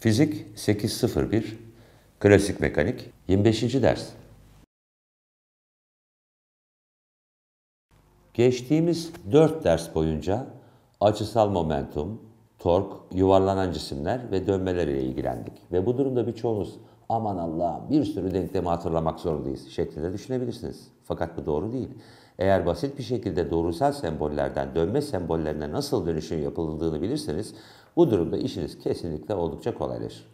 Fizik 801, klasik mekanik 25. ders. Geçtiğimiz 4 ders boyunca açısal momentum, tork, yuvarlanan cisimler ve dönmeler ile ilgilendik. Ve bu durumda birçoğunuz aman Allah'ım bir sürü denklemi hatırlamak zorundayız şeklinde düşünebilirsiniz. Fakat bu doğru değil. Eğer basit bir şekilde doğrusal sembollerden dönme sembollerine nasıl dönüşün yapıldığını bilirseniz bu durumda işiniz kesinlikle oldukça kolaylaşır.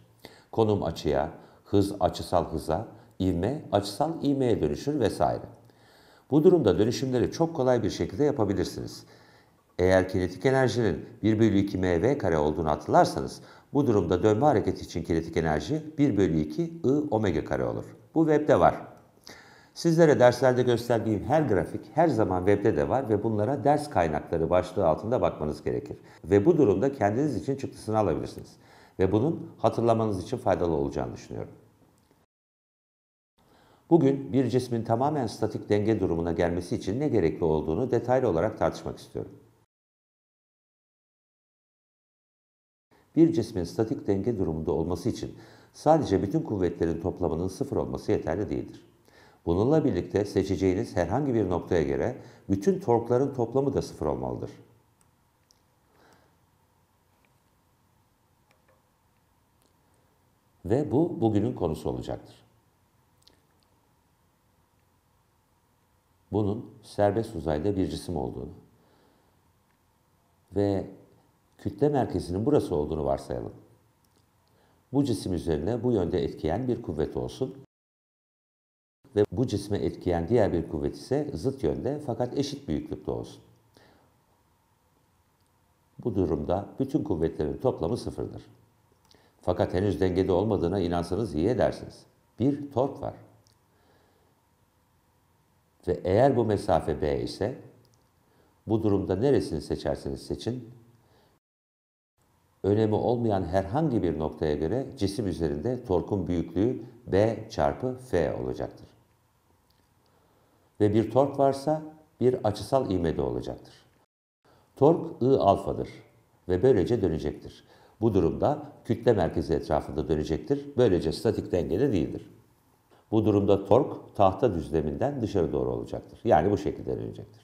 Konum açıya, hız açısal hıza, ivme açısal ivmeye dönüşür vesaire. Bu durumda dönüşümleri çok kolay bir şekilde yapabilirsiniz. Eğer kinetik enerjinin 1 bölü 2 mv kare olduğunu hatırlarsanız bu durumda dönme hareketi için kinetik enerji 1 bölü 2 i omega kare olur. Bu webde var. Sizlere derslerde gösterdiğim her grafik her zaman webde de var ve bunlara ders kaynakları başlığı altında bakmanız gerekir. Ve bu durumda kendiniz için çıktısını alabilirsiniz. Ve bunun hatırlamanız için faydalı olacağını düşünüyorum. Bugün bir cismin tamamen statik denge durumuna gelmesi için ne gerekli olduğunu detaylı olarak tartışmak istiyorum. Bir cismin statik denge durumunda olması için sadece bütün kuvvetlerin toplamının sıfır olması yeterli değildir. Bununla birlikte seçeceğiniz herhangi bir noktaya göre bütün torkların toplamı da sıfır olmalıdır. Ve bu bugünün konusu olacaktır. Bunun serbest uzayda bir cisim olduğunu ve kütle merkezinin burası olduğunu varsayalım. Bu cisim üzerine bu yönde etkileyen bir kuvvet olsun ve bu cisme etkileyen diğer bir kuvvet ise zıt yönde fakat eşit büyüklükte olsun. Bu durumda bütün kuvvetlerin toplamı sıfırdır. Fakat henüz dengede olmadığına inansanız iyi edersiniz. Bir tork var. Ve eğer bu mesafe B ise bu durumda neresini seçerseniz seçin önemi olmayan herhangi bir noktaya göre cisim üzerinde torkun büyüklüğü B çarpı F olacaktır ve bir tork varsa bir açısal ivme de olacaktır. Tork I alfadır ve böylece dönecektir. Bu durumda kütle merkezi etrafında dönecektir. Böylece statik dengede değildir. Bu durumda tork tahta düzleminden dışarı doğru olacaktır. Yani bu şekilde dönecektir.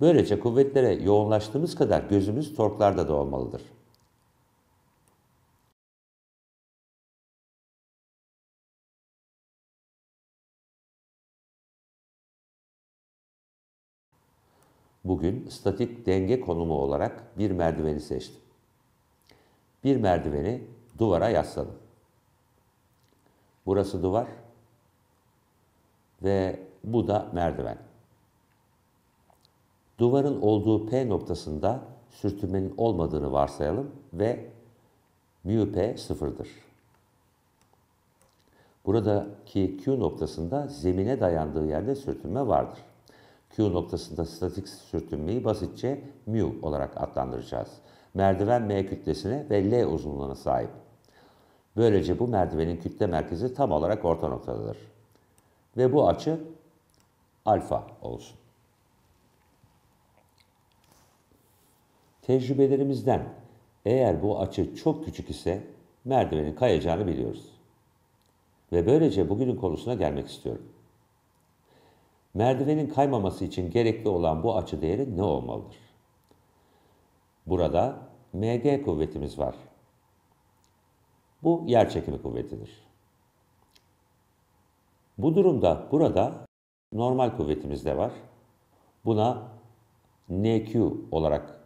Böylece kuvvetlere yoğunlaştığımız kadar gözümüz torklarda da olmalıdır. Bugün statik denge konumu olarak bir merdiveni seçtim. Bir merdiveni duvara yasladım. Burası duvar ve bu da merdiven. Duvarın olduğu P noktasında sürtünmenin olmadığını varsayalım ve μ p sıfırdır. Buradaki Q noktasında zemine dayandığı yerde sürtünme vardır. Q noktasında statik sürtünmeyi basitçe mu olarak adlandıracağız. Merdiven M kütlesine ve L uzunluğuna sahip. Böylece bu merdivenin kütle merkezi tam olarak orta noktadadır. Ve bu açı alfa olsun. Tecrübelerimizden eğer bu açı çok küçük ise merdivenin kayacağını biliyoruz. Ve böylece bugünün konusuna gelmek istiyorum. Merdivenin kaymaması için gerekli olan bu açı değeri ne olmalıdır? Burada MG kuvvetimiz var. Bu yer çekimi kuvvetidir. Bu durumda burada normal kuvvetimiz de var. Buna NQ olarak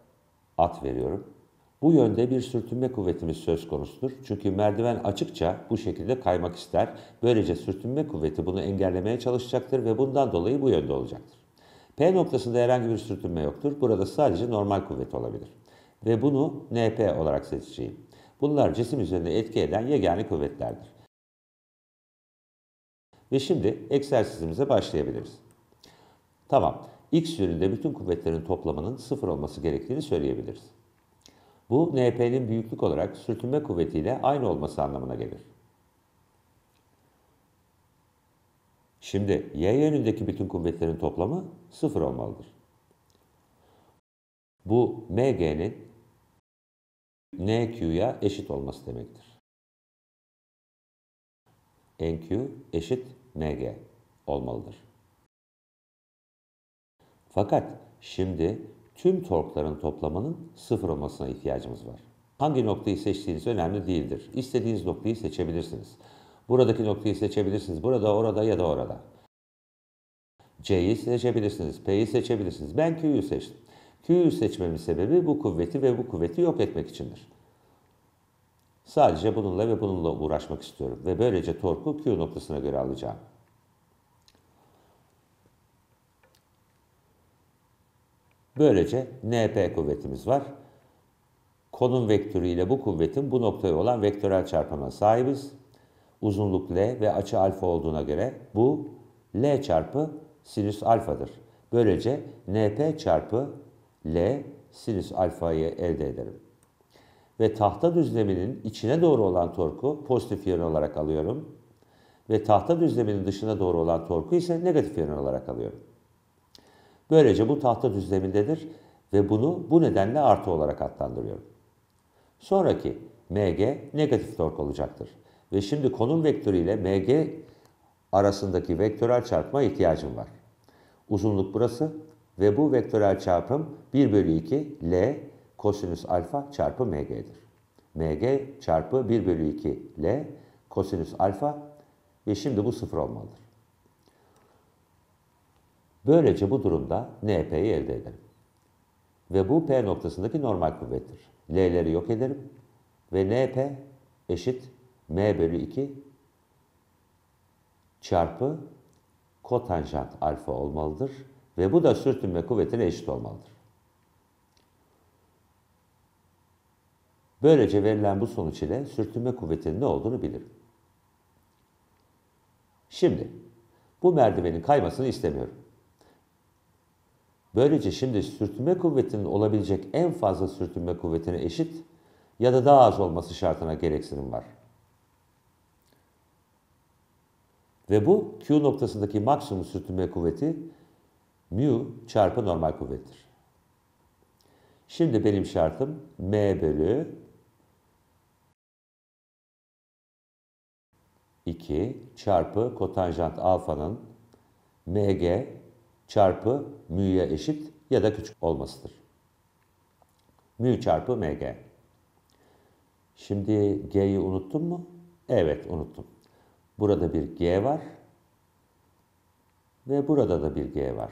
at veriyorum. Bu yönde bir sürtünme kuvvetimiz söz konusudur. Çünkü merdiven açıkça bu şekilde kaymak ister. Böylece sürtünme kuvveti bunu engellemeye çalışacaktır ve bundan dolayı bu yönde olacaktır. P noktasında herhangi bir sürtünme yoktur. Burada sadece normal kuvvet olabilir. Ve bunu NP olarak seçeceğim. Bunlar cisim üzerinde etki eden yegane kuvvetlerdir. Ve şimdi egzersizimize başlayabiliriz. Tamam, X yönünde bütün kuvvetlerin toplamının sıfır olması gerektiğini söyleyebiliriz. Bu NP'nin büyüklük olarak sürtünme kuvvetiyle aynı olması anlamına gelir. Şimdi y yönündeki bütün kuvvetlerin toplamı sıfır olmalıdır. Bu mg'nin nq'ya eşit olması demektir. nq eşit mg olmalıdır. Fakat şimdi tüm torkların toplamının sıfır olmasına ihtiyacımız var. Hangi noktayı seçtiğiniz önemli değildir. İstediğiniz noktayı seçebilirsiniz. Buradaki noktayı seçebilirsiniz. Burada, orada ya da orada. C'yi seçebilirsiniz, P'yi seçebilirsiniz. Ben Q'yu seçtim. Q'yu seçmemin sebebi bu kuvveti ve bu kuvveti yok etmek içindir. Sadece bununla ve bununla uğraşmak istiyorum ve böylece torku Q noktasına göre alacağım. Böylece NP kuvvetimiz var. Konum vektörü ile bu kuvvetin bu noktaya olan vektörel çarpımına sahibiz. Uzunluk L ve açı alfa olduğuna göre bu L çarpı sinüs alfadır. Böylece NP çarpı L sinüs alfayı elde ederim. Ve tahta düzleminin içine doğru olan torku pozitif yön olarak alıyorum. Ve tahta düzleminin dışına doğru olan torku ise negatif yön olarak alıyorum. Böylece bu tahta düzlemindedir ve bunu bu nedenle artı olarak adlandırıyorum. Sonraki MG negatif tork olacaktır. Ve şimdi konum vektörü ile MG arasındaki vektörel çarpma ihtiyacım var. Uzunluk burası ve bu vektörel çarpım 1 bölü 2 L kosinüs alfa çarpı MG'dir. MG çarpı 1 bölü 2 L kosinüs alfa ve şimdi bu sıfır olmalıdır. Böylece bu durumda NP'yi elde ederim. Ve bu P noktasındaki normal kuvvettir. L'leri yok ederim ve NP eşit M bölü 2 çarpı kotanjant alfa olmalıdır ve bu da sürtünme kuvvetine eşit olmalıdır. Böylece verilen bu sonuç ile sürtünme kuvvetinin ne olduğunu bilirim. Şimdi bu merdivenin kaymasını istemiyorum. Böylece şimdi sürtünme kuvvetinin olabilecek en fazla sürtünme kuvvetine eşit ya da daha az olması şartına gereksinim var. Ve bu Q noktasındaki maksimum sürtünme kuvveti mu çarpı normal kuvvettir. Şimdi benim şartım m bölü 2 çarpı kotanjant alfanın mg çarpı mü'ye eşit ya da küçük olmasıdır. Mü çarpı mg. Şimdi g'yi unuttum mu? Evet unuttum. Burada bir g var ve burada da bir g var.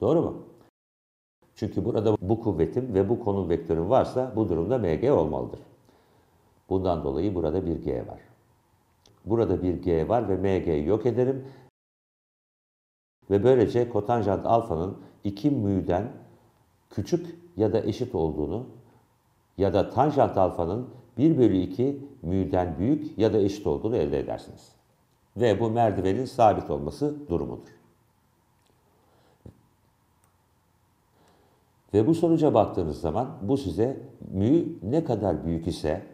Doğru mu? Çünkü burada bu kuvvetim ve bu konum vektörüm varsa bu durumda mg olmalıdır. Bundan dolayı burada bir g var. Burada bir g var ve mg'yi yok ederim ve böylece kotanjant alfanın 2 mü'den küçük ya da eşit olduğunu ya da tanjant alfanın 1 bölü 2 mü'den büyük ya da eşit olduğunu elde edersiniz. Ve bu merdivenin sabit olması durumudur. Ve bu sonuca baktığınız zaman bu size mü ne kadar büyük ise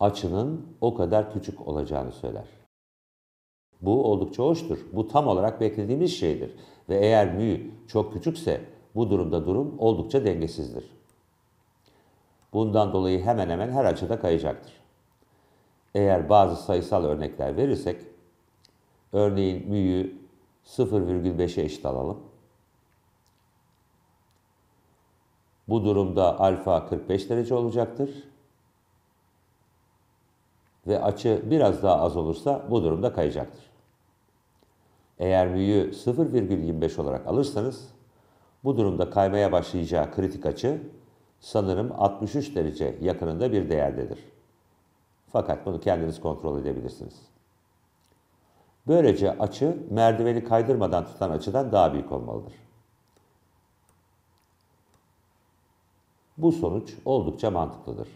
açının o kadar küçük olacağını söyler. Bu oldukça hoştur. Bu tam olarak beklediğimiz şeydir. Ve eğer μ çok küçükse bu durumda durum oldukça dengesizdir. Bundan dolayı hemen hemen her açıda kayacaktır. Eğer bazı sayısal örnekler verirsek, örneğin mü'yü 0,5'e eşit alalım. Bu durumda alfa 45 derece olacaktır. Ve açı biraz daha az olursa bu durumda kayacaktır. Eğer büyüğü 0,25 olarak alırsanız bu durumda kaymaya başlayacağı kritik açı sanırım 63 derece yakınında bir değerdedir. Fakat bunu kendiniz kontrol edebilirsiniz. Böylece açı merdiveni kaydırmadan tutan açıdan daha büyük olmalıdır. Bu sonuç oldukça mantıklıdır.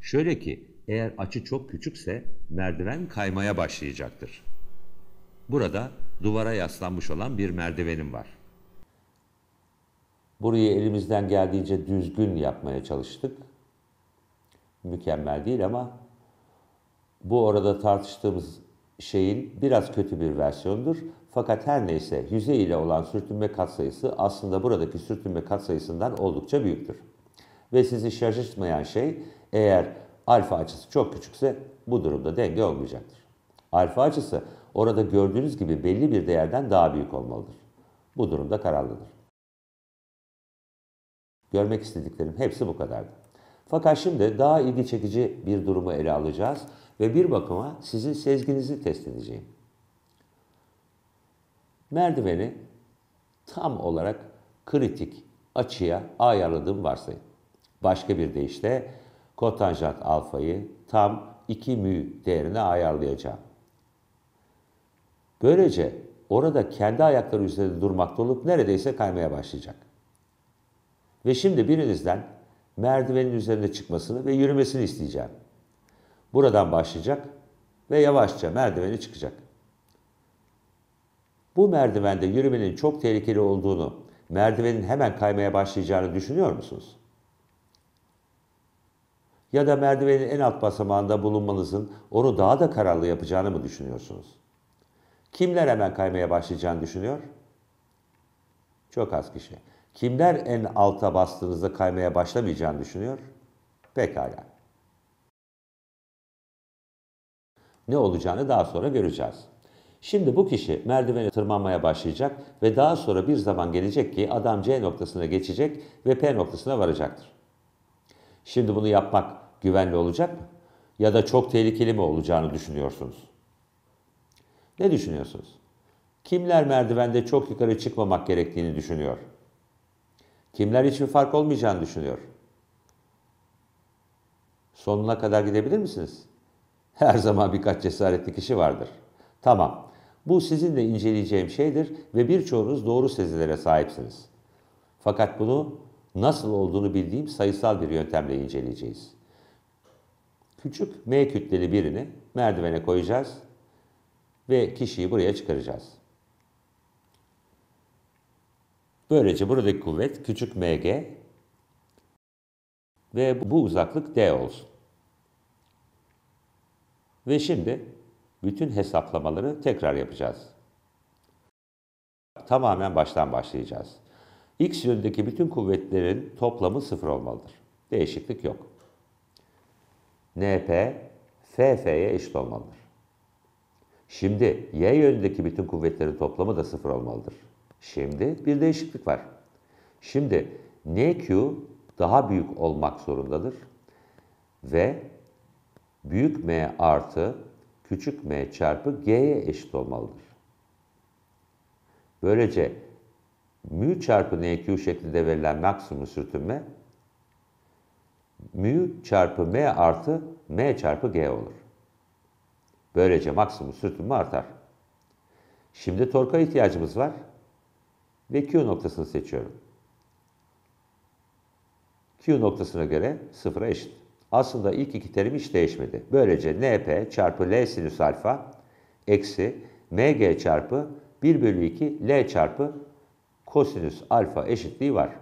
Şöyle ki eğer açı çok küçükse merdiven kaymaya başlayacaktır. Burada duvara yaslanmış olan bir merdivenim var. Burayı elimizden geldiğince düzgün yapmaya çalıştık. Mükemmel değil ama bu orada tartıştığımız şeyin biraz kötü bir versiyonudur. Fakat her neyse yüzey ile olan sürtünme katsayısı aslında buradaki sürtünme katsayısından oldukça büyüktür. Ve sizi şaşırtmayan şey eğer alfa açısı çok küçükse bu durumda denge olmayacaktır. Alfa açısı orada gördüğünüz gibi belli bir değerden daha büyük olmalıdır. Bu durumda kararlıdır. Görmek istediklerim hepsi bu kadardı. Fakat şimdi daha ilgi çekici bir durumu ele alacağız ve bir bakıma sizin sezginizi test edeceğim. Merdiveni tam olarak kritik açıya ayarladığım varsayın. Başka bir deyişle kotanjant alfayı tam 2 mü değerine ayarlayacağım. Böylece orada kendi ayakları üzerinde durmakta olup neredeyse kaymaya başlayacak. Ve şimdi birinizden merdivenin üzerine çıkmasını ve yürümesini isteyeceğim. Buradan başlayacak ve yavaşça merdiveni çıkacak. Bu merdivende yürümenin çok tehlikeli olduğunu, merdivenin hemen kaymaya başlayacağını düşünüyor musunuz? Ya da merdivenin en alt basamağında bulunmanızın onu daha da kararlı yapacağını mı düşünüyorsunuz? Kimler hemen kaymaya başlayacağını düşünüyor? Çok az kişi. Kimler en alta bastığınızda kaymaya başlamayacağını düşünüyor? Pekala. Ne olacağını daha sonra göreceğiz. Şimdi bu kişi merdiveni tırmanmaya başlayacak ve daha sonra bir zaman gelecek ki adam C noktasına geçecek ve P noktasına varacaktır. Şimdi bunu yapmak güvenli olacak mı? Ya da çok tehlikeli mi olacağını düşünüyorsunuz? Ne düşünüyorsunuz? Kimler merdivende çok yukarı çıkmamak gerektiğini düşünüyor? Kimler hiçbir fark olmayacağını düşünüyor? Sonuna kadar gidebilir misiniz? Her zaman birkaç cesaretli kişi vardır. Tamam, bu sizin de inceleyeceğim şeydir ve birçoğunuz doğru sezilere sahipsiniz. Fakat bunu nasıl olduğunu bildiğim sayısal bir yöntemle inceleyeceğiz. Küçük M kütleli birini merdivene koyacağız ve kişiyi buraya çıkaracağız. Böylece buradaki kuvvet küçük mg ve bu uzaklık d olsun. Ve şimdi bütün hesaplamaları tekrar yapacağız. Tamamen baştan başlayacağız. X yönündeki bütün kuvvetlerin toplamı sıfır olmalıdır. Değişiklik yok. NP, FF'ye eşit olmalıdır. Şimdi Y yönündeki bütün kuvvetlerin toplamı da sıfır olmalıdır. Şimdi bir değişiklik var. Şimdi NQ daha büyük olmak zorundadır. Ve büyük M artı küçük m çarpı g'ye eşit olmalıdır. Böylece μ çarpı nq şeklinde verilen maksimum sürtünme μ çarpı m artı m çarpı g olur. Böylece maksimum sürtünme artar. Şimdi torka ihtiyacımız var ve Q noktasını seçiyorum. Q noktasına göre sıfıra eşit. Aslında ilk iki terim hiç değişmedi. Böylece NP çarpı L sinüs alfa eksi MG çarpı 1 bölü 2 L çarpı kosinüs alfa eşitliği var.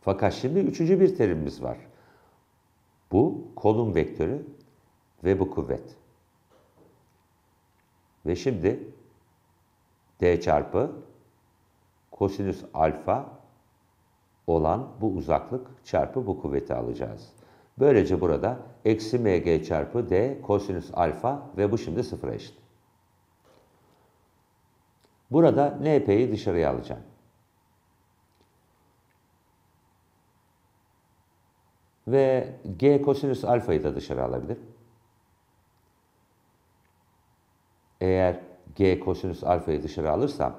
Fakat şimdi üçüncü bir terimimiz var. Bu kolun vektörü ve bu kuvvet. Ve şimdi d çarpı kosinüs alfa olan bu uzaklık çarpı bu kuvveti alacağız. Böylece burada eksi mg çarpı d kosinüs alfa ve bu şimdi sıfıra eşit. Burada np'yi dışarıya alacağım. Ve G kosinüs alfayı da dışarı alabilir. Eğer G kosinüs alfayı dışarı alırsam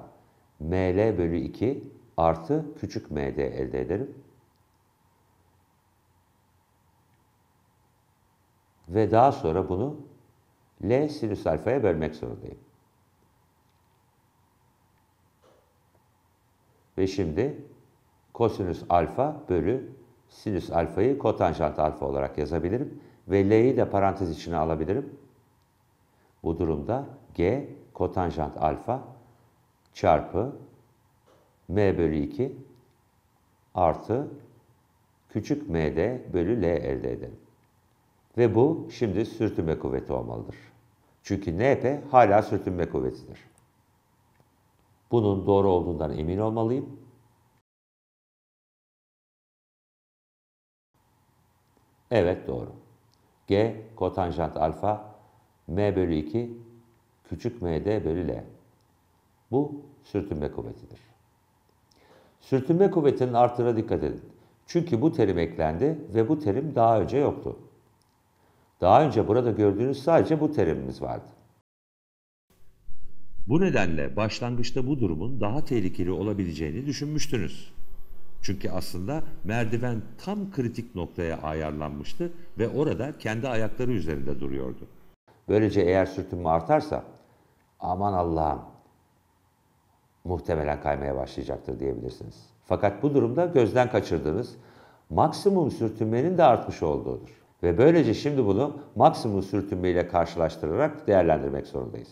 ML bölü 2 artı küçük MD elde ederim. Ve daha sonra bunu L sinüs alfaya bölmek zorundayım. Ve şimdi kosinüs alfa bölü sinüs alfayı kotanjant alfa olarak yazabilirim ve L'yi de parantez içine alabilirim. Bu durumda G kotanjant alfa çarpı M bölü 2 artı küçük md bölü L elde ederim. Ve bu şimdi sürtünme kuvveti olmalıdır. Çünkü NP hala sürtünme kuvvetidir. Bunun doğru olduğundan emin olmalıyım Evet doğru. G kotanjant alfa M bölü 2 küçük md bölü L. Bu sürtünme kuvvetidir. Sürtünme kuvvetinin artırına dikkat edin. Çünkü bu terim eklendi ve bu terim daha önce yoktu. Daha önce burada gördüğünüz sadece bu terimimiz vardı. Bu nedenle başlangıçta bu durumun daha tehlikeli olabileceğini düşünmüştünüz. Çünkü aslında merdiven tam kritik noktaya ayarlanmıştı ve orada kendi ayakları üzerinde duruyordu. Böylece eğer sürtünme artarsa aman Allah'ım muhtemelen kaymaya başlayacaktır diyebilirsiniz. Fakat bu durumda gözden kaçırdığınız maksimum sürtünmenin de artmış olduğudur. Ve böylece şimdi bunu maksimum sürtünme ile karşılaştırarak değerlendirmek zorundayız.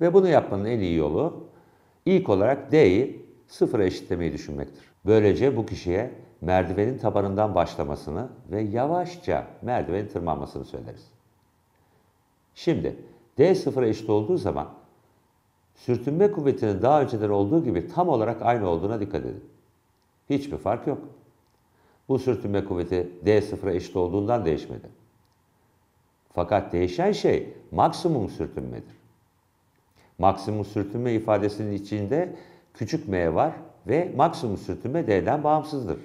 Ve bunu yapmanın en iyi yolu İlk olarak D'yi sıfıra eşitlemeyi düşünmektir. Böylece bu kişiye merdivenin tabanından başlamasını ve yavaşça merdiveni tırmanmasını söyleriz. Şimdi D sıfıra eşit olduğu zaman sürtünme kuvvetinin daha önceden olduğu gibi tam olarak aynı olduğuna dikkat edin. Hiçbir fark yok. Bu sürtünme kuvveti D sıfıra eşit olduğundan değişmedi. Fakat değişen şey maksimum sürtünmedir. Maksimum sürtünme ifadesinin içinde küçük m var ve maksimum sürtünme d'den bağımsızdır.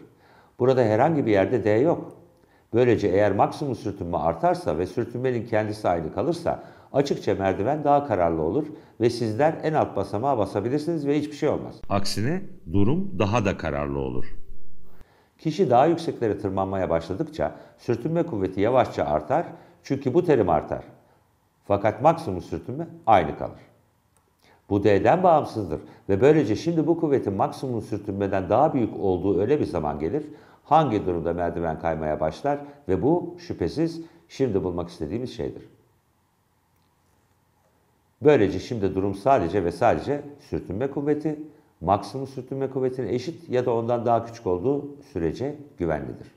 Burada herhangi bir yerde d yok. Böylece eğer maksimum sürtünme artarsa ve sürtünmenin kendisi aynı kalırsa açıkça merdiven daha kararlı olur ve sizler en alt basamağa basabilirsiniz ve hiçbir şey olmaz. Aksine durum daha da kararlı olur. Kişi daha yükseklere tırmanmaya başladıkça sürtünme kuvveti yavaşça artar çünkü bu terim artar. Fakat maksimum sürtünme aynı kalır. Bu D'den bağımsızdır ve böylece şimdi bu kuvvetin maksimum sürtünmeden daha büyük olduğu öyle bir zaman gelir. Hangi durumda merdiven kaymaya başlar ve bu şüphesiz şimdi bulmak istediğimiz şeydir. Böylece şimdi durum sadece ve sadece sürtünme kuvveti, maksimum sürtünme kuvvetine eşit ya da ondan daha küçük olduğu sürece güvenlidir.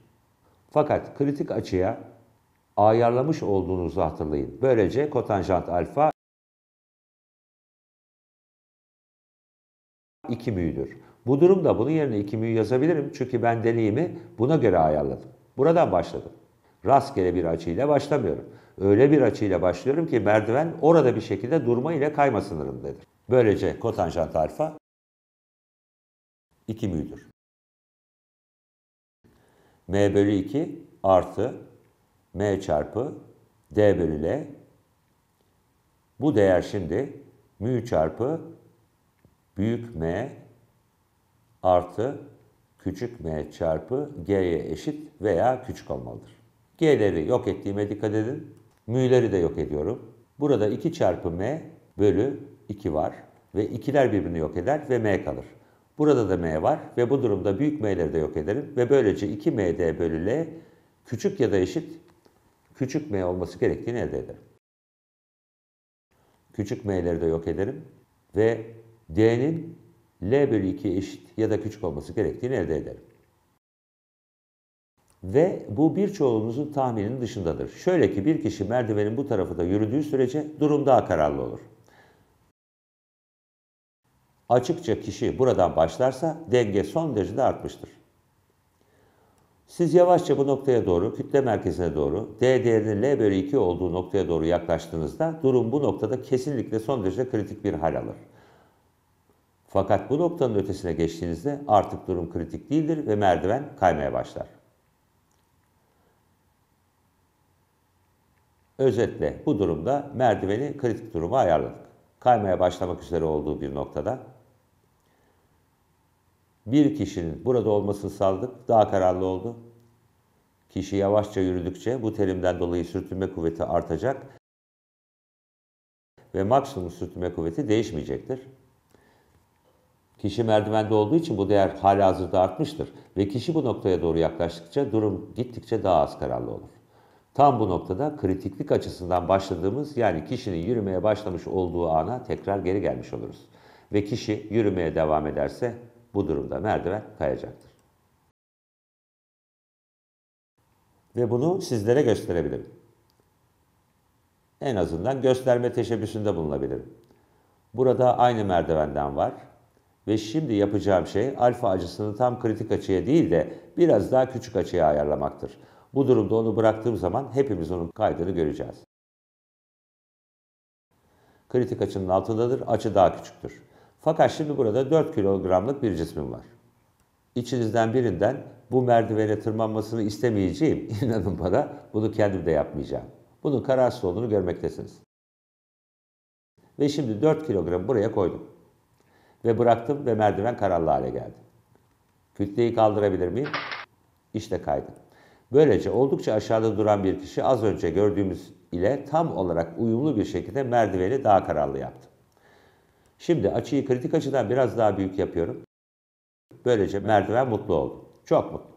Fakat kritik açıya ayarlamış olduğunuzu hatırlayın. Böylece kotanjant alfa 2 mü'dür. Bu durumda bunun yerine 2 mü yazabilirim çünkü ben deneyimi buna göre ayarladım. Buradan başladım. Rastgele bir açıyla başlamıyorum. Öyle bir açıyla başlıyorum ki merdiven orada bir şekilde durma ile kayma sınırındadır. Böylece kotanjant alfa 2 mü'dür. m bölü 2 artı m çarpı d bölü l. Bu değer şimdi mü çarpı büyük M artı küçük m çarpı g'ye eşit veya küçük olmalıdır. G'leri yok ettiğime dikkat edin. M'leri de yok ediyorum. Burada 2 çarpı m bölü 2 var ve ikiler birbirini yok eder ve m kalır. Burada da m var ve bu durumda büyük m'leri de yok ederim ve böylece 2md bölü l küçük ya da eşit küçük m olması gerektiğini elde ederim. Küçük m'leri de yok ederim ve D'nin L bölü 2 eşit ya da küçük olması gerektiğini elde ederim. Ve bu birçoğumuzun tahmininin dışındadır. Şöyle ki bir kişi merdivenin bu tarafı da yürüdüğü sürece durum daha kararlı olur. Açıkça kişi buradan başlarsa denge son derecede artmıştır. Siz yavaşça bu noktaya doğru, kütle merkezine doğru, D değerinin L bölü 2 olduğu noktaya doğru yaklaştığınızda durum bu noktada kesinlikle son derece kritik bir hal alır. Fakat bu noktanın ötesine geçtiğinizde artık durum kritik değildir ve merdiven kaymaya başlar. Özetle bu durumda merdiveni kritik duruma ayarladık. Kaymaya başlamak üzere olduğu bir noktada bir kişinin burada olmasını sağladık, daha kararlı oldu. Kişi yavaşça yürüdükçe bu terimden dolayı sürtünme kuvveti artacak ve maksimum sürtünme kuvveti değişmeyecektir. Kişi merdivende olduğu için bu değer hala hazırda artmıştır ve kişi bu noktaya doğru yaklaştıkça durum gittikçe daha az kararlı olur. Tam bu noktada kritiklik açısından başladığımız yani kişinin yürümeye başlamış olduğu ana tekrar geri gelmiş oluruz. Ve kişi yürümeye devam ederse bu durumda merdiven kayacaktır. Ve bunu sizlere gösterebilirim. En azından gösterme teşebbüsünde bulunabilirim. Burada aynı merdivenden var ve şimdi yapacağım şey alfa açısını tam kritik açıya değil de biraz daha küçük açıya ayarlamaktır. Bu durumda onu bıraktığım zaman hepimiz onun kaydını göreceğiz. Kritik açının altındadır, açı daha küçüktür. Fakat şimdi burada 4 kilogramlık bir cismim var. İçinizden birinden bu merdivene tırmanmasını istemeyeceğim. inanın bana bunu kendim de yapmayacağım. Bunun kararsız olduğunu görmektesiniz. Ve şimdi 4 kilogram buraya koydum ve bıraktım ve merdiven kararlı hale geldi. Kütleyi kaldırabilir miyim? İşte kaydım. Böylece oldukça aşağıda duran bir kişi az önce gördüğümüz ile tam olarak uyumlu bir şekilde merdiveni daha kararlı yaptı. Şimdi açıyı kritik açıdan biraz daha büyük yapıyorum. Böylece merdiven mutlu oldu. Çok mutlu.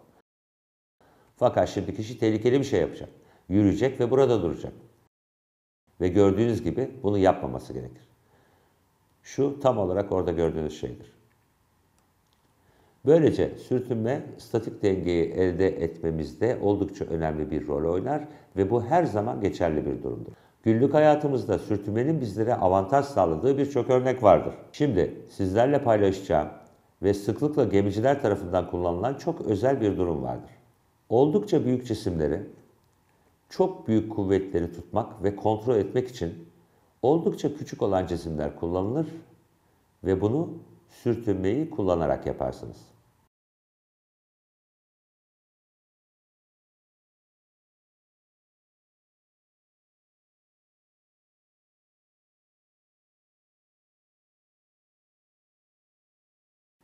Fakat şimdi kişi tehlikeli bir şey yapacak. Yürüyecek ve burada duracak. Ve gördüğünüz gibi bunu yapmaması gerekir. Şu tam olarak orada gördüğünüz şeydir. Böylece sürtünme statik dengeyi elde etmemizde oldukça önemli bir rol oynar ve bu her zaman geçerli bir durumdur. Günlük hayatımızda sürtünmenin bizlere avantaj sağladığı birçok örnek vardır. Şimdi sizlerle paylaşacağım ve sıklıkla gemiciler tarafından kullanılan çok özel bir durum vardır. Oldukça büyük cisimleri, çok büyük kuvvetleri tutmak ve kontrol etmek için Oldukça küçük olan cisimler kullanılır ve bunu sürtünmeyi kullanarak yaparsınız.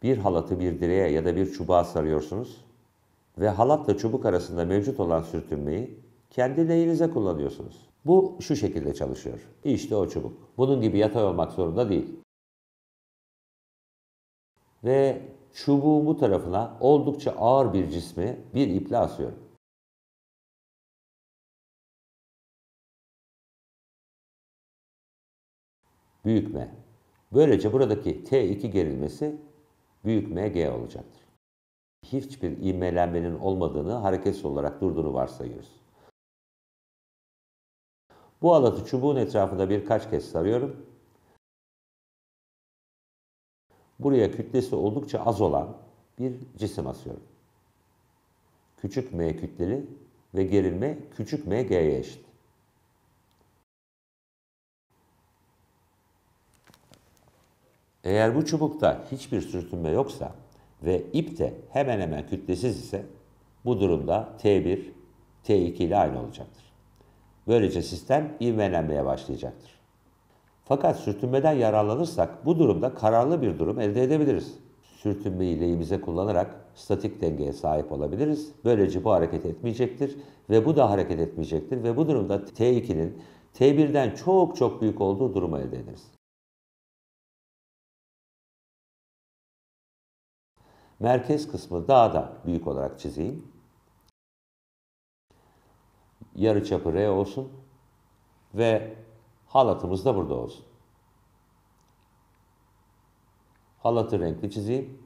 Bir halatı bir direğe ya da bir çubuğa sarıyorsunuz ve halatla çubuk arasında mevcut olan sürtünmeyi kendi lehinize kullanıyorsunuz. Bu şu şekilde çalışıyor. İşte o çubuk. Bunun gibi yatay olmak zorunda değil. Ve çubuğun bu tarafına oldukça ağır bir cismi bir iple asıyorum. Büyükme. Böylece buradaki T2 gerilmesi büyükme G olacaktır. Hiçbir ivmelenmenin olmadığını hareketsiz olarak durduğunu varsayıyoruz. Bu alatı çubuğun etrafında birkaç kez sarıyorum. Buraya kütlesi oldukça az olan bir cisim asıyorum. Küçük m kütleli ve gerilme küçük m g'ye eşit. Eğer bu çubukta hiçbir sürtünme yoksa ve ip de hemen hemen kütlesiz ise bu durumda T1, T2 ile aynı olacaktır. Böylece sistem ivmelenmeye başlayacaktır. Fakat sürtünmeden yararlanırsak bu durumda kararlı bir durum elde edebiliriz. Sürtünmeyi lehimize kullanarak statik dengeye sahip olabiliriz. Böylece bu hareket etmeyecektir ve bu da hareket etmeyecektir ve bu durumda T2'nin T1'den çok çok büyük olduğu durumu elde ederiz. Merkez kısmı daha da büyük olarak çizeyim yarı çapı R olsun ve halatımız da burada olsun. Halatı renkli çizeyim.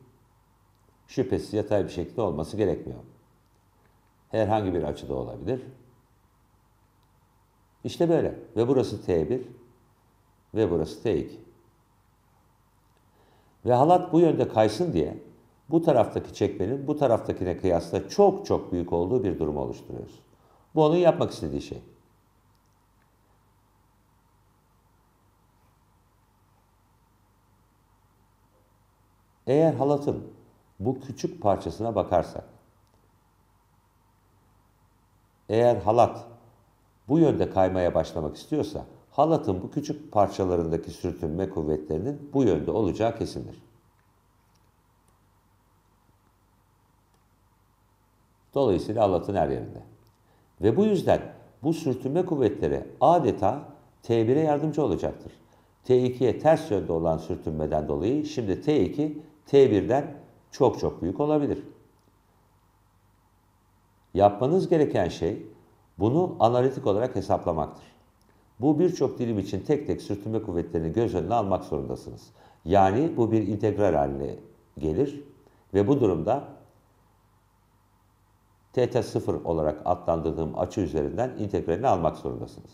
Şüphesiz yatay bir şekilde olması gerekmiyor. Herhangi bir açıda olabilir. İşte böyle. Ve burası T1 ve burası T2. Ve halat bu yönde kaysın diye bu taraftaki çekmenin bu taraftakine kıyasla çok çok büyük olduğu bir durumu oluşturuyoruz. Bu onun yapmak istediği şey. Eğer halatın bu küçük parçasına bakarsak, eğer halat bu yönde kaymaya başlamak istiyorsa, halatın bu küçük parçalarındaki sürtünme kuvvetlerinin bu yönde olacağı kesindir. Dolayısıyla halatın her yerinde. Ve bu yüzden bu sürtünme kuvvetleri adeta T1'e yardımcı olacaktır. T2'ye ters yönde olan sürtünmeden dolayı şimdi T2 T1'den çok çok büyük olabilir. Yapmanız gereken şey bunu analitik olarak hesaplamaktır. Bu birçok dilim için tek tek sürtünme kuvvetlerini göz önüne almak zorundasınız. Yani bu bir integral haline gelir ve bu durumda TT0 olarak adlandırdığım açı üzerinden integralini almak zorundasınız.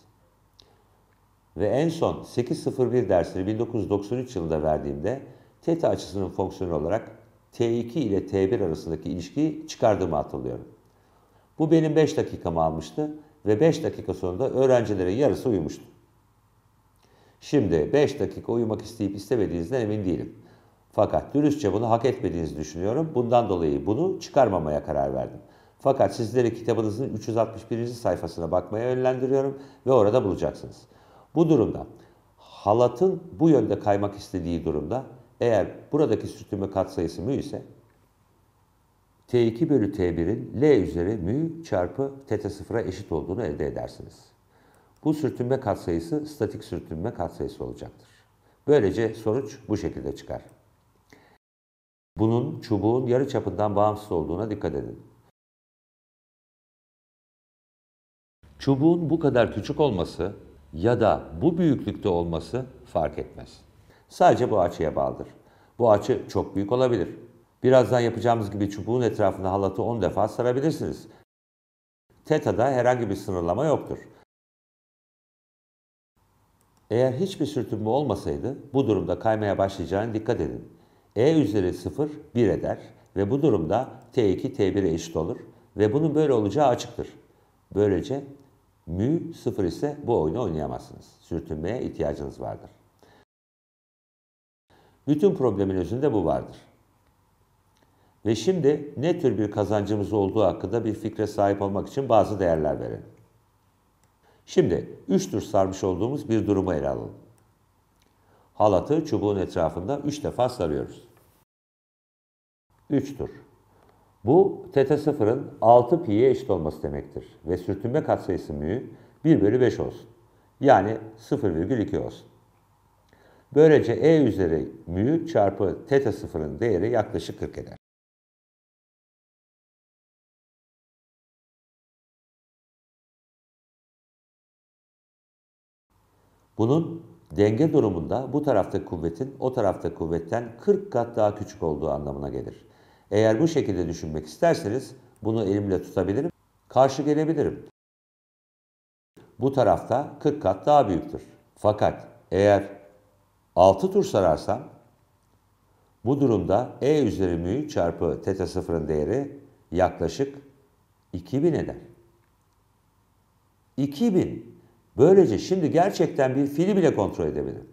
Ve en son 801 dersini 1993 yılında verdiğimde θ açısının fonksiyonu olarak T2 ile T1 arasındaki ilişkiyi çıkardığımı hatırlıyorum. Bu benim 5 dakikamı almıştı ve 5 dakika sonunda öğrencilerin yarısı uyumuştu. Şimdi 5 dakika uyumak isteyip istemediğinizden emin değilim. Fakat dürüstçe bunu hak etmediğinizi düşünüyorum. Bundan dolayı bunu çıkarmamaya karar verdim. Fakat sizleri kitabınızın 361. sayfasına bakmaya yönlendiriyorum ve orada bulacaksınız. Bu durumda halatın bu yönde kaymak istediği durumda eğer buradaki sürtünme katsayısı mü ise T2 bölü T1'in L üzeri mü çarpı tt sıfıra eşit olduğunu elde edersiniz. Bu sürtünme katsayısı statik sürtünme katsayısı olacaktır. Böylece sonuç bu şekilde çıkar. Bunun çubuğun yarı çapından bağımsız olduğuna dikkat edin. Çubuğun bu kadar küçük olması ya da bu büyüklükte olması fark etmez. Sadece bu açıya bağlıdır. Bu açı çok büyük olabilir. Birazdan yapacağımız gibi çubuğun etrafına halatı 10 defa sarabilirsiniz. Teta'da herhangi bir sınırlama yoktur. Eğer hiçbir sürtünme olmasaydı bu durumda kaymaya başlayacağına dikkat edin. E üzeri 0 1 eder ve bu durumda T2 T1'e eşit olur ve bunun böyle olacağı açıktır. Böylece mü sıfır ise bu oyunu oynayamazsınız. Sürtünmeye ihtiyacınız vardır. Bütün problemin özünde bu vardır. Ve şimdi ne tür bir kazancımız olduğu hakkında bir fikre sahip olmak için bazı değerler verin. Şimdi üç tur sarmış olduğumuz bir durumu ele alalım. Halatı çubuğun etrafında üç defa sarıyoruz. Üç tur. Bu θ0'ın 6 pi'ye eşit olması demektir ve sürtünme katsayısı mü 1 bölü 5 olsun. Yani 0,2 olsun. Böylece E üzeri mü çarpı θ0'ın değeri yaklaşık 40 eder. Bunun denge durumunda bu taraftaki kuvvetin o taraftaki kuvvetten 40 kat daha küçük olduğu anlamına gelir. Eğer bu şekilde düşünmek isterseniz bunu elimle tutabilirim, karşı gelebilirim. Bu tarafta 40 kat daha büyüktür. Fakat eğer 6 tur sararsam bu durumda E üzeri mü çarpı teta sıfırın değeri yaklaşık 2000 eder. 2000. Böylece şimdi gerçekten bir fili bile kontrol edebilirim.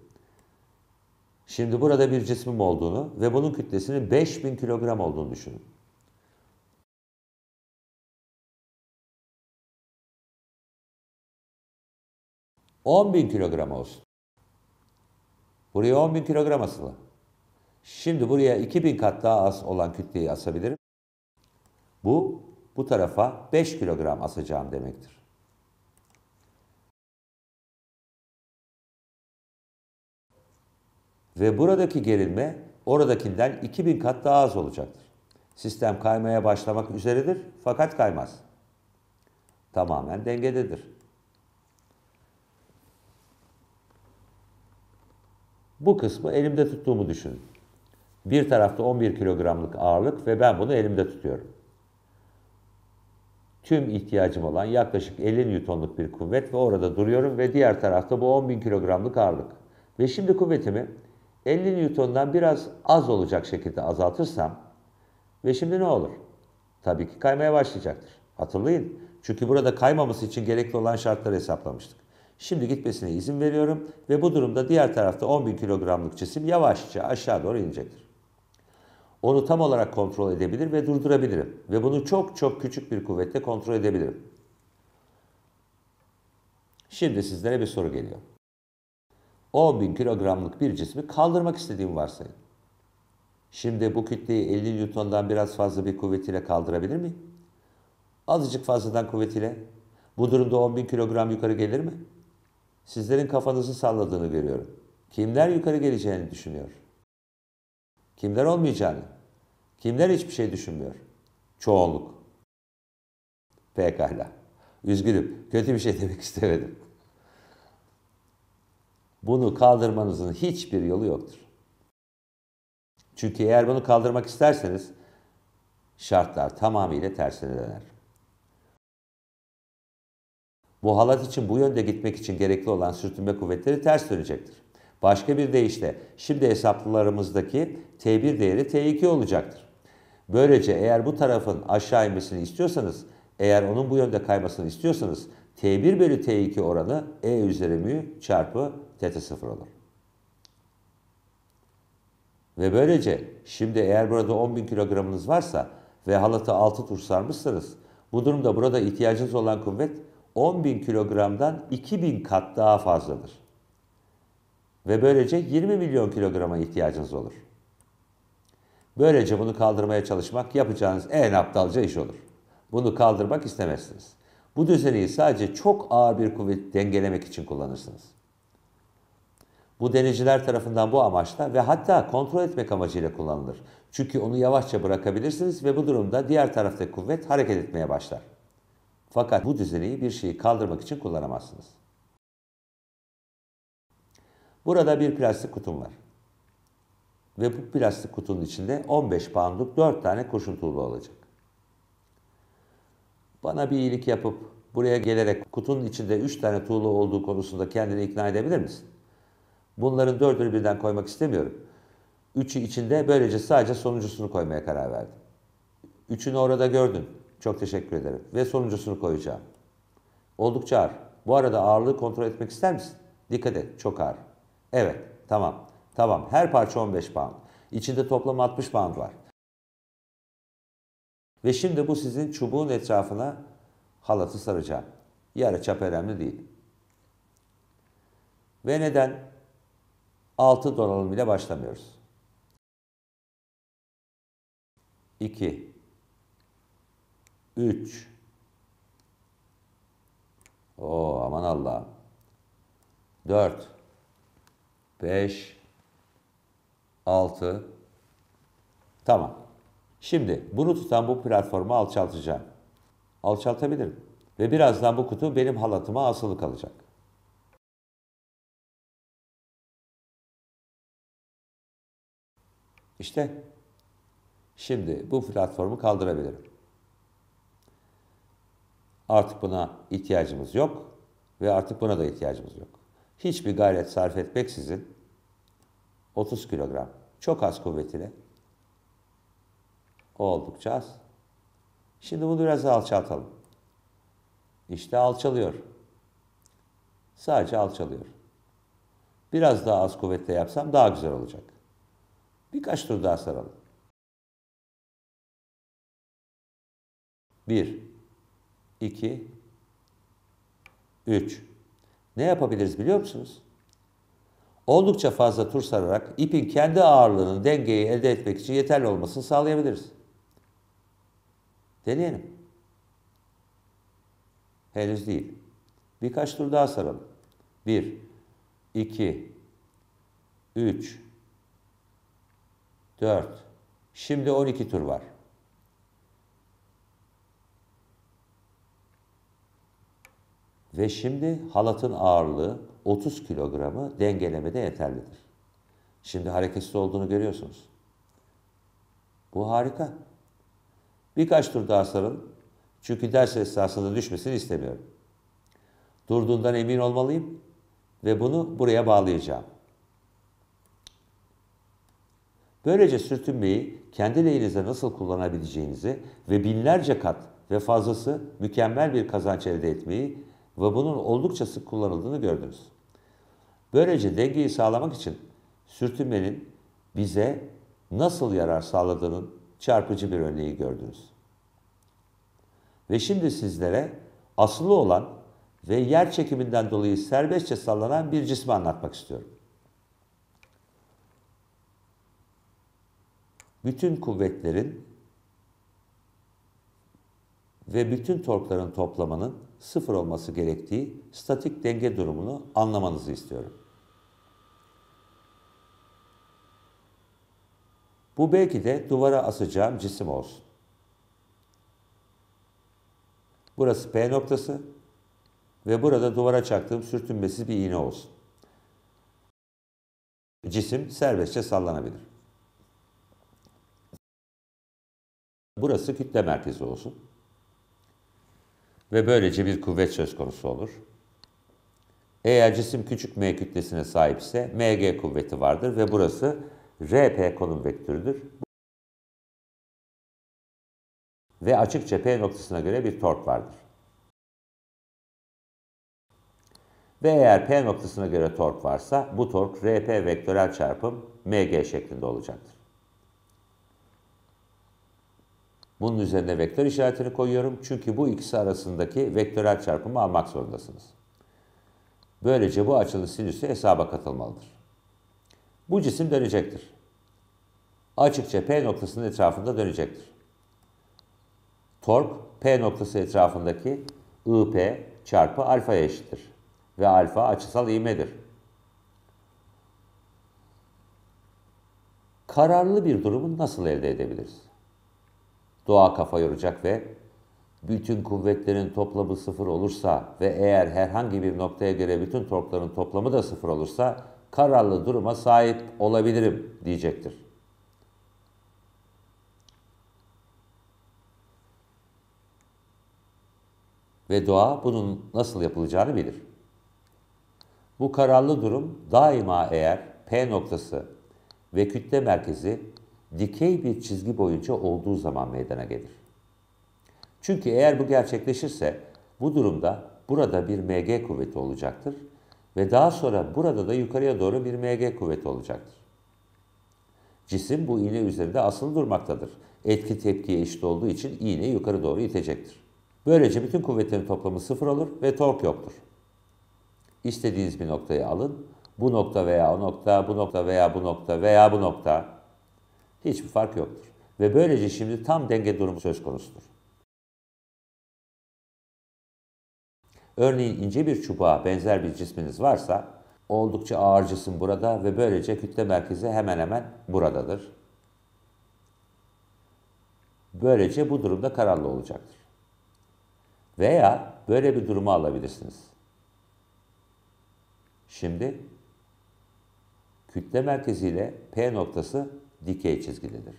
Şimdi burada bir cismim olduğunu ve bunun kütlesinin 5000 kilogram olduğunu düşünün. On bin kilogram olsun. Buraya 10 bin kilogram asılı. Şimdi buraya 2000 kat daha az olan kütleyi asabilirim. Bu, bu tarafa 5 kilogram asacağım demektir. Ve buradaki gerilme oradakinden 2000 kat daha az olacaktır. Sistem kaymaya başlamak üzeredir fakat kaymaz. Tamamen dengededir. Bu kısmı elimde tuttuğumu düşünün. Bir tarafta 11 kilogramlık ağırlık ve ben bunu elimde tutuyorum. Tüm ihtiyacım olan yaklaşık 50 Newton'luk bir kuvvet ve orada duruyorum ve diğer tarafta bu 10.000 kilogramlık ağırlık. Ve şimdi kuvvetimi 50 Newton'dan biraz az olacak şekilde azaltırsam ve şimdi ne olur? Tabii ki kaymaya başlayacaktır. Hatırlayın. Çünkü burada kaymaması için gerekli olan şartları hesaplamıştık. Şimdi gitmesine izin veriyorum ve bu durumda diğer tarafta 10.000 kilogramlık cisim yavaşça aşağı doğru inecektir. Onu tam olarak kontrol edebilir ve durdurabilirim ve bunu çok çok küçük bir kuvvetle kontrol edebilirim. Şimdi sizlere bir soru geliyor. 10 bin kilogramlık bir cismi kaldırmak istediğimi varsayın. Şimdi bu kütleyi 50 Newton'dan biraz fazla bir kuvvetiyle kaldırabilir miyim? Azıcık fazladan kuvvetiyle. Bu durumda 10 bin kilogram yukarı gelir mi? Sizlerin kafanızı salladığını görüyorum. Kimler yukarı geleceğini düşünüyor? Kimler olmayacağını? Kimler hiçbir şey düşünmüyor? Çoğunluk. Pekala. Üzgünüm. Kötü bir şey demek istemedim. Bunu kaldırmanızın hiçbir yolu yoktur. Çünkü eğer bunu kaldırmak isterseniz şartlar tamamıyla tersine döner. Bu halat için bu yönde gitmek için gerekli olan sürtünme kuvvetleri ters dönecektir. Başka bir deyişle şimdi hesaplarımızdaki T1 değeri T2 olacaktır. Böylece eğer bu tarafın aşağı inmesini istiyorsanız, eğer onun bu yönde kaymasını istiyorsanız T1 bölü T2 oranı E üzeri mü çarpı teta 0 olur. Ve böylece şimdi eğer burada 10.000 kilogramınız varsa ve halatı 6 tur sarmışsınız, bu durumda burada ihtiyacınız olan kuvvet 10.000 kilogramdan 2.000 kat daha fazladır. Ve böylece 20 milyon kilograma ihtiyacınız olur. Böylece bunu kaldırmaya çalışmak yapacağınız en aptalca iş olur. Bunu kaldırmak istemezsiniz. Bu düzeneyi sadece çok ağır bir kuvvet dengelemek için kullanırsınız. Bu denizciler tarafından bu amaçla ve hatta kontrol etmek amacıyla kullanılır. Çünkü onu yavaşça bırakabilirsiniz ve bu durumda diğer taraftaki kuvvet hareket etmeye başlar. Fakat bu düzeneyi bir şeyi kaldırmak için kullanamazsınız. Burada bir plastik kutum var. Ve bu plastik kutunun içinde 15 poundluk 4 tane kurşun tuğla olacak. Bana bir iyilik yapıp buraya gelerek kutunun içinde 3 tane tuğla olduğu konusunda kendini ikna edebilir misin? Bunların dördünü birden koymak istemiyorum. Üçü içinde böylece sadece sonuncusunu koymaya karar verdim. Üçünü orada gördün. Çok teşekkür ederim. Ve sonuncusunu koyacağım. Oldukça ağır. Bu arada ağırlığı kontrol etmek ister misin? Dikkat et. Çok ağır. Evet. Tamam. Tamam. Her parça 15 pound. İçinde toplam 60 pound var. Ve şimdi bu sizin çubuğun etrafına halatı saracağım. Yarı çap önemli değil. Ve neden altı donanım ile başlamıyoruz? 2 3 o aman Allah'ım. 4 5 6 Tamam. Şimdi bunu tutan bu platformu alçaltacağım. Alçaltabilirim. Ve birazdan bu kutu benim halatıma asılı kalacak. İşte şimdi bu platformu kaldırabilirim. Artık buna ihtiyacımız yok ve artık buna da ihtiyacımız yok. Hiçbir gayret sarf etmeksizin 30 kilogram çok az kuvvetine Oldukça az. Şimdi bunu biraz alçaltalım. İşte alçalıyor. Sadece alçalıyor. Biraz daha az kuvvetle yapsam daha güzel olacak. Birkaç tur daha saralım. 1, 2, 3. Ne yapabiliriz biliyor musunuz? Oldukça fazla tur sararak ipin kendi ağırlığının dengeyi elde etmek için yeterli olmasını sağlayabiliriz. Deneyelim. Henüz değil. Birkaç tur daha saralım. 1, 2, 3, 4. Şimdi 12 tur var. Ve şimdi halatın ağırlığı 30 kilogramı dengelemede yeterlidir. Şimdi hareketsiz olduğunu görüyorsunuz. Bu harika. Birkaç tur daha sarın. Çünkü ders esnasında düşmesini istemiyorum. Durduğundan emin olmalıyım ve bunu buraya bağlayacağım. Böylece sürtünmeyi kendi lehinize nasıl kullanabileceğinizi ve binlerce kat ve fazlası mükemmel bir kazanç elde etmeyi ve bunun oldukça sık kullanıldığını gördünüz. Böylece dengeyi sağlamak için sürtünmenin bize nasıl yarar sağladığının çarpıcı bir örneği gördünüz. Ve şimdi sizlere asılı olan ve yer çekiminden dolayı serbestçe sallanan bir cismi anlatmak istiyorum. Bütün kuvvetlerin ve bütün torkların toplamanın sıfır olması gerektiği statik denge durumunu anlamanızı istiyorum. Bu belki de duvara asacağım cisim olsun. Burası P noktası ve burada duvara çaktığım sürtünmesiz bir iğne olsun. Cisim serbestçe sallanabilir. Burası kütle merkezi olsun. Ve böylece bir kuvvet söz konusu olur. Eğer cisim küçük m kütlesine sahipse mg kuvveti vardır ve burası Rp konum vektörüdür ve açıkça P noktasına göre bir tork vardır. Ve eğer P noktasına göre tork varsa bu tork Rp vektörel çarpım Mg şeklinde olacaktır. Bunun üzerine vektör işaretini koyuyorum çünkü bu ikisi arasındaki vektörel çarpımı almak zorundasınız. Böylece bu açılı sinüsü hesaba katılmalıdır. Bu cisim dönecektir. Açıkça P noktasının etrafında dönecektir. Tork P noktası etrafındaki IP çarpı alfaya eşittir ve alfa açısal ivmedir. Kararlı bir durumu nasıl elde edebiliriz? Doğa kafa yoracak ve bütün kuvvetlerin toplamı sıfır olursa ve eğer herhangi bir noktaya göre bütün torkların toplamı da sıfır olursa kararlı duruma sahip olabilirim diyecektir. Ve doğa bunun nasıl yapılacağını bilir. Bu kararlı durum daima eğer P noktası ve kütle merkezi dikey bir çizgi boyunca olduğu zaman meydana gelir. Çünkü eğer bu gerçekleşirse bu durumda burada bir MG kuvveti olacaktır ve daha sonra burada da yukarıya doğru bir MG kuvveti olacaktır. Cisim bu iğne üzerinde asılı durmaktadır. Etki tepkiye eşit olduğu için iğne yukarı doğru itecektir. Böylece bütün kuvvetlerin toplamı sıfır olur ve tork yoktur. İstediğiniz bir noktayı alın. Bu nokta veya o nokta, bu nokta veya bu nokta veya bu nokta hiçbir fark yoktur. Ve böylece şimdi tam denge durumu söz konusudur. Örneğin ince bir çubuğa benzer bir cisminiz varsa oldukça ağır cisim burada ve böylece kütle merkezi hemen hemen buradadır. Böylece bu durumda kararlı olacaktır. Veya böyle bir durumu alabilirsiniz. Şimdi kütle merkezi ile P noktası dikey çizgilidir.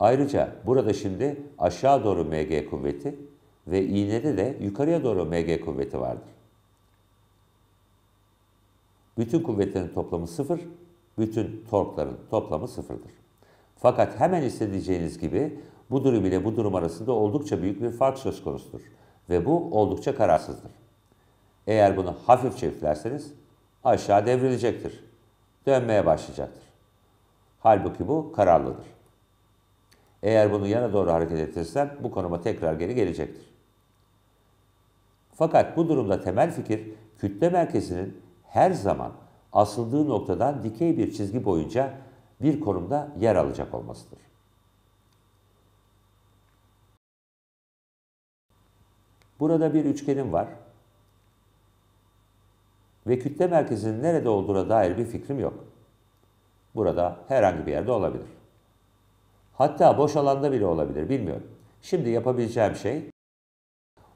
Ayrıca burada şimdi aşağı doğru MG kuvveti ve iğnede de yukarıya doğru mg kuvveti vardır. Bütün kuvvetlerin toplamı sıfır, bütün torkların toplamı sıfırdır. Fakat hemen hissedeceğiniz gibi bu durum ile bu durum arasında oldukça büyük bir fark söz konusudur ve bu oldukça kararsızdır. Eğer bunu hafif üflerseniz aşağı devrilecektir, dönmeye başlayacaktır. Halbuki bu kararlıdır. Eğer bunu yana doğru hareket ettirirsem bu konuma tekrar geri gelecektir. Fakat bu durumda temel fikir kütle merkezinin her zaman asıldığı noktadan dikey bir çizgi boyunca bir konumda yer alacak olmasıdır. Burada bir üçgenim var ve kütle merkezinin nerede olduğuna dair bir fikrim yok. Burada herhangi bir yerde olabilir. Hatta boş alanda bile olabilir, bilmiyorum. Şimdi yapabileceğim şey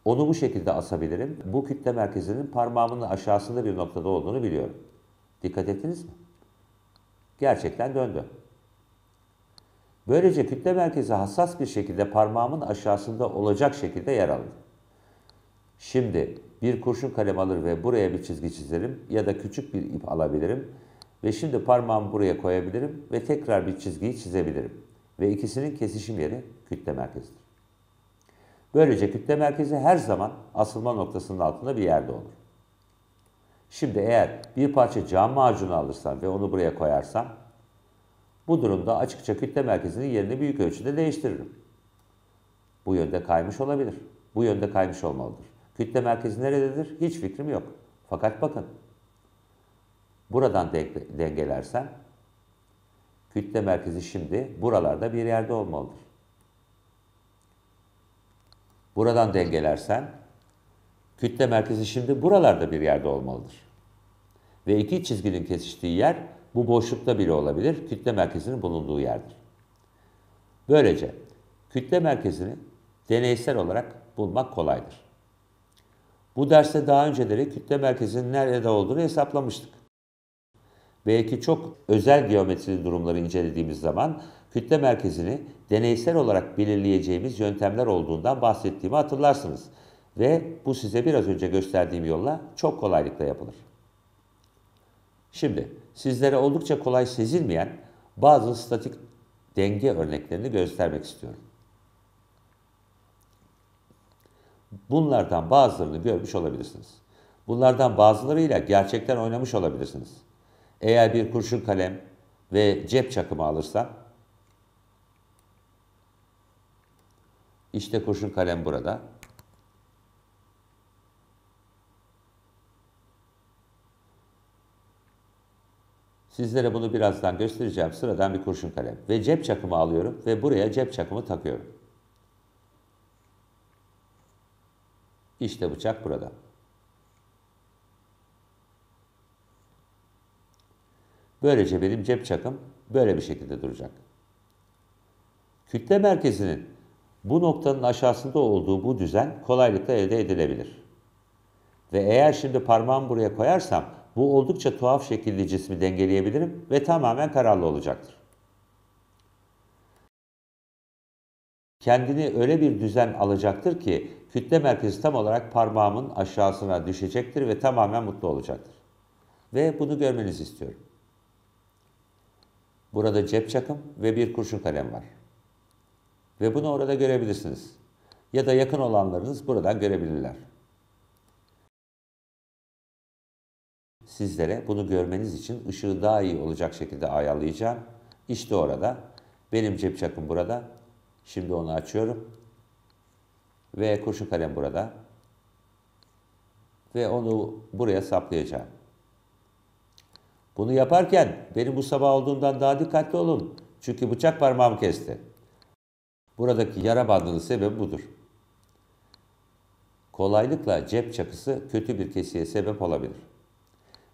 onu bu şekilde asabilirim. Bu kütle merkezinin parmağımın aşağısında bir noktada olduğunu biliyorum. Dikkat ettiniz mi? Gerçekten döndü. Böylece kütle merkezi hassas bir şekilde parmağımın aşağısında olacak şekilde yer aldı. Şimdi bir kurşun kalem alır ve buraya bir çizgi çizerim ya da küçük bir ip alabilirim ve şimdi parmağımı buraya koyabilirim ve tekrar bir çizgiyi çizebilirim. Ve ikisinin kesişim yeri kütle merkezidir. Böylece kütle merkezi her zaman asılma noktasının altında bir yerde olur. Şimdi eğer bir parça cam macunu alırsam ve onu buraya koyarsam, bu durumda açıkça kütle merkezinin yerini büyük ölçüde değiştiririm. Bu yönde kaymış olabilir. Bu yönde kaymış olmalıdır. Kütle merkezi nerededir? Hiç fikrim yok. Fakat bakın, buradan dengelersem, kütle merkezi şimdi buralarda bir yerde olmalıdır. Buradan dengelersen kütle merkezi şimdi buralarda bir yerde olmalıdır. Ve iki çizginin kesiştiği yer bu boşlukta bile olabilir. Kütle merkezinin bulunduğu yerdir. Böylece kütle merkezini deneysel olarak bulmak kolaydır. Bu derste daha önceleri kütle merkezinin nerede olduğunu hesaplamıştık. Belki çok özel geometri durumları incelediğimiz zaman kütle merkezini deneysel olarak belirleyeceğimiz yöntemler olduğundan bahsettiğimi hatırlarsınız. Ve bu size biraz önce gösterdiğim yolla çok kolaylıkla yapılır. Şimdi sizlere oldukça kolay sezilmeyen bazı statik denge örneklerini göstermek istiyorum. Bunlardan bazılarını görmüş olabilirsiniz. Bunlardan bazılarıyla gerçekten oynamış olabilirsiniz. Eğer bir kurşun kalem ve cep çakımı alırsan İşte kurşun kalem burada. Sizlere bunu birazdan göstereceğim. Sıradan bir kurşun kalem. Ve cep çakımı alıyorum ve buraya cep çakımı takıyorum. İşte bıçak burada. Böylece benim cep çakım böyle bir şekilde duracak. Kütle merkezinin bu noktanın aşağısında olduğu bu düzen kolaylıkla elde edilebilir. Ve eğer şimdi parmağımı buraya koyarsam bu oldukça tuhaf şekilde cismi dengeleyebilirim ve tamamen kararlı olacaktır. Kendini öyle bir düzen alacaktır ki kütle merkezi tam olarak parmağımın aşağısına düşecektir ve tamamen mutlu olacaktır. Ve bunu görmenizi istiyorum. Burada cep çakım ve bir kurşun kalem var. Ve bunu orada görebilirsiniz. Ya da yakın olanlarınız buradan görebilirler. Sizlere bunu görmeniz için ışığı daha iyi olacak şekilde ayarlayacağım. İşte orada. Benim cep çakım burada. Şimdi onu açıyorum. Ve kurşun kalem burada. Ve onu buraya saplayacağım. Bunu yaparken benim bu sabah olduğundan daha dikkatli olun. Çünkü bıçak parmağımı kesti. Buradaki yara bandının sebebi budur. Kolaylıkla cep çakısı kötü bir kesiye sebep olabilir.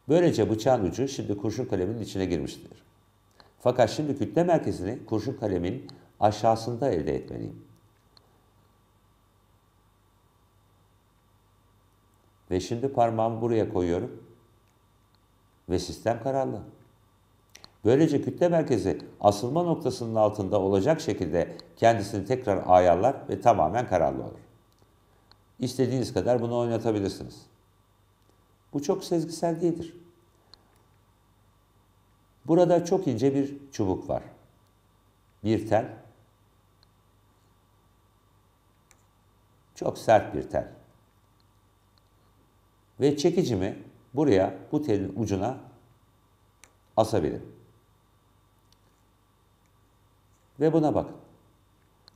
Böylece bıçağın ucu şimdi kurşun kaleminin içine girmiştir. Fakat şimdi kütle merkezini kurşun kalemin aşağısında elde etmeliyim. Ve şimdi parmağımı buraya koyuyorum. Ve sistem kararlı. Böylece kütle merkezi asılma noktasının altında olacak şekilde kendisini tekrar ayarlar ve tamamen kararlı olur. İstediğiniz kadar bunu oynatabilirsiniz. Bu çok sezgisel değildir. Burada çok ince bir çubuk var. Bir tel. Çok sert bir tel. Ve çekicimi buraya bu telin ucuna asabilirim. Ve buna bakın.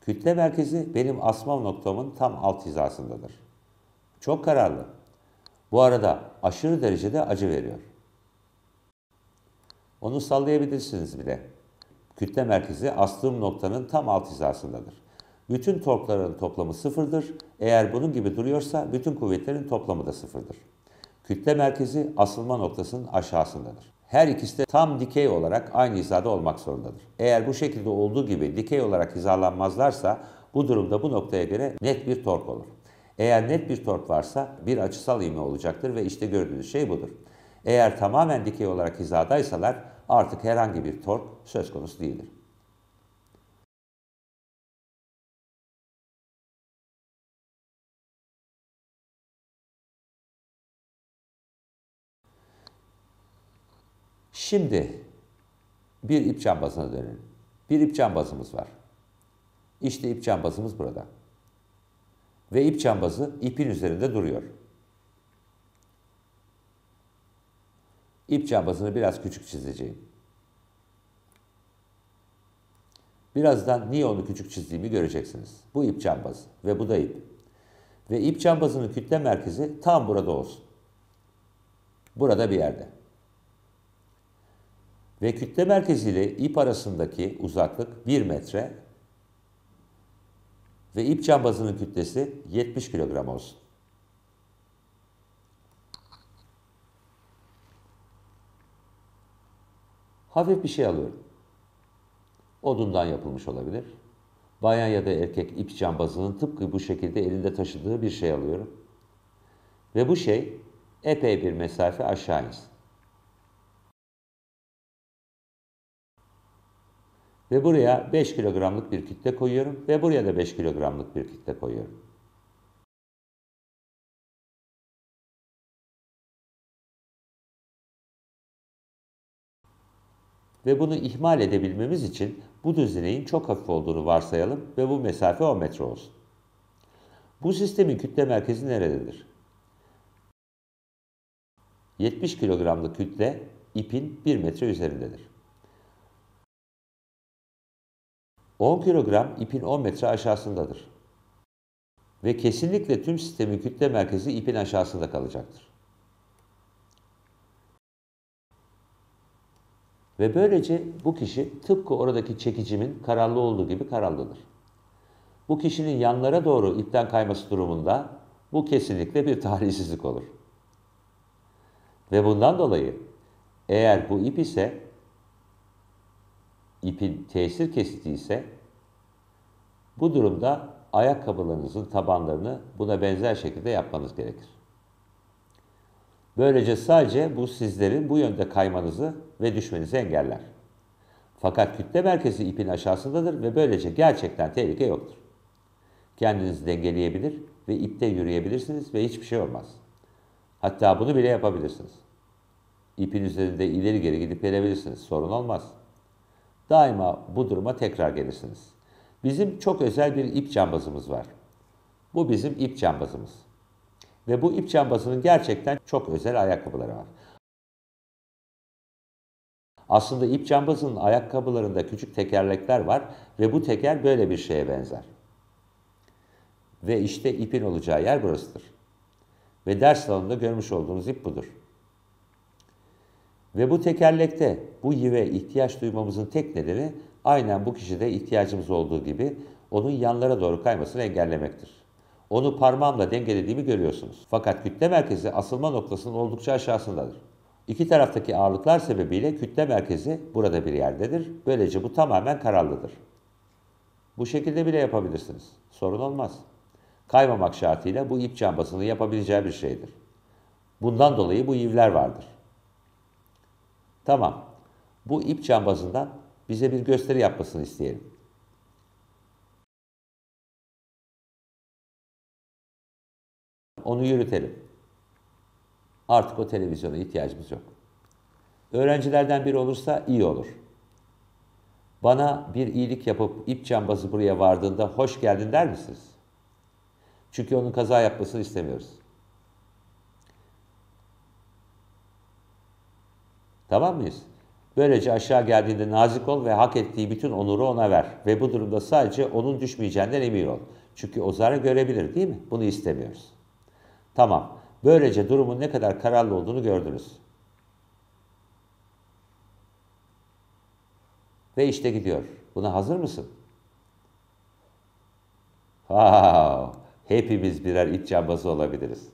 Kütle merkezi benim asma noktamın tam alt hizasındadır. Çok kararlı. Bu arada aşırı derecede acı veriyor. Onu sallayabilirsiniz bile. Kütle merkezi astığım noktanın tam alt hizasındadır. Bütün torkların toplamı sıfırdır. Eğer bunun gibi duruyorsa bütün kuvvetlerin toplamı da sıfırdır. Kütle merkezi asılma noktasının aşağısındadır. Her ikisi de tam dikey olarak aynı hizada olmak zorundadır. Eğer bu şekilde olduğu gibi dikey olarak hizalanmazlarsa bu durumda bu noktaya göre net bir tork olur. Eğer net bir tork varsa bir açısal ivme olacaktır ve işte gördüğünüz şey budur. Eğer tamamen dikey olarak hizadaysalar artık herhangi bir tork söz konusu değildir. Şimdi bir ip cambazına dönelim. Bir ip cambazımız var. İşte ip cambazımız burada. Ve ip cambazı ipin üzerinde duruyor. İp cambazını biraz küçük çizeceğim. Birazdan niye onu küçük çizdiğimi göreceksiniz. Bu ip cambazı ve bu da ip. Ve ip cambazının kütle merkezi tam burada olsun. Burada bir yerde. Ve kütle merkezi ile ip arasındaki uzaklık 1 metre ve ip cambazının kütlesi 70 kilogram olsun. Hafif bir şey alıyorum. Odundan yapılmış olabilir. Bayan ya da erkek ip cambazının tıpkı bu şekilde elinde taşıdığı bir şey alıyorum. Ve bu şey epey bir mesafe aşağı insin. Ve buraya 5 kilogramlık bir kitle koyuyorum ve buraya da 5 kilogramlık bir kitle koyuyorum. Ve bunu ihmal edebilmemiz için bu düzeneğin çok hafif olduğunu varsayalım ve bu mesafe 10 metre olsun. Bu sistemin kütle merkezi nerededir? 70 kilogramlık kütle ipin 1 metre üzerindedir. 10 kilogram ipin 10 metre aşağısındadır. Ve kesinlikle tüm sistemin kütle merkezi ipin aşağısında kalacaktır. Ve böylece bu kişi tıpkı oradaki çekicimin kararlı olduğu gibi kararlıdır. Bu kişinin yanlara doğru ipten kayması durumunda bu kesinlikle bir talihsizlik olur. Ve bundan dolayı eğer bu ip ise ipin tesir kesiti ise bu durumda ayakkabılarınızın tabanlarını buna benzer şekilde yapmanız gerekir. Böylece sadece bu sizlerin bu yönde kaymanızı ve düşmenizi engeller. Fakat kütle merkezi ipin aşağısındadır ve böylece gerçekten tehlike yoktur. Kendinizi dengeleyebilir ve ipte yürüyebilirsiniz ve hiçbir şey olmaz. Hatta bunu bile yapabilirsiniz. İpin üzerinde ileri geri gidip gelebilirsiniz. Sorun olmaz.'' daima bu duruma tekrar gelirsiniz. Bizim çok özel bir ip cambazımız var. Bu bizim ip cambazımız. Ve bu ip cambazının gerçekten çok özel ayakkabıları var. Aslında ip cambazının ayakkabılarında küçük tekerlekler var ve bu teker böyle bir şeye benzer. Ve işte ipin olacağı yer burasıdır. Ve ders salonunda görmüş olduğunuz ip budur. Ve bu tekerlekte bu yive ihtiyaç duymamızın tek nedeni aynen bu kişide ihtiyacımız olduğu gibi onun yanlara doğru kaymasını engellemektir. Onu parmağımla dengelediğimi görüyorsunuz. Fakat kütle merkezi asılma noktasının oldukça aşağısındadır. İki taraftaki ağırlıklar sebebiyle kütle merkezi burada bir yerdedir. Böylece bu tamamen kararlıdır. Bu şekilde bile yapabilirsiniz. Sorun olmaz. Kaymamak şartıyla bu ip cambasını yapabileceği bir şeydir. Bundan dolayı bu yivler vardır. Tamam. Bu ip cambazından bize bir gösteri yapmasını isteyelim. Onu yürütelim. Artık o televizyona ihtiyacımız yok. Öğrencilerden biri olursa iyi olur. Bana bir iyilik yapıp ip cambazı buraya vardığında hoş geldin der misiniz? Çünkü onun kaza yapmasını istemiyoruz. Tamam mıyız? Böylece aşağı geldiğinde nazik ol ve hak ettiği bütün onuru ona ver. Ve bu durumda sadece onun düşmeyeceğinden emin ol. Çünkü o zarı görebilir değil mi? Bunu istemiyoruz. Tamam. Böylece durumun ne kadar kararlı olduğunu gördünüz. Ve işte gidiyor. Buna hazır mısın? Wow. Hepimiz birer iç cambazı olabiliriz.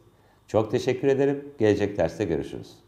Çok teşekkür ederim. Gelecek derste görüşürüz.